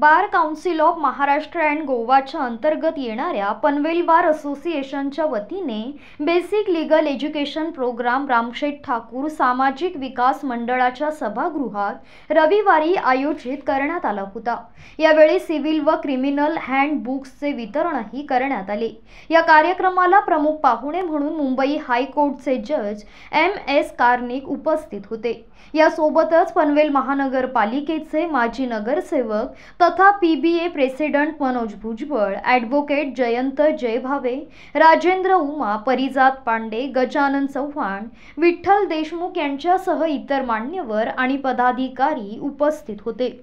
bar council of Maharashtra and गोवाच्या अंतर्गत येणाऱ्या पनवेल बार असोसिएशनच्या वतीने basic legal education programme Ramsheth Thakur सामाजिक विकास मंडळाच्या सभागृहात रविवारी आयोजित करण्यात आला होता यावेळी सिव्हिल व क्रिमिनल हँड बुक्सचे वितरणही करण्यात आले या कार्यक्रमाला प्रमुख पाहुणे म्हणून मुंबई हायकोर्टचे जज एम एस कार्निक उपस्थित होते यासोबतच पनवेल महानगरपालिकेचे माजी नगरसेवक तथा P B A president Manoj Bhujbal advocate Jayant Jaybhave Rajendra Uma Parijat Pande Gajanan Chavan Vitthal Deshmukh यांच्यासह इतर मान्यवर आणि पदाधिकारी उपस्थित होते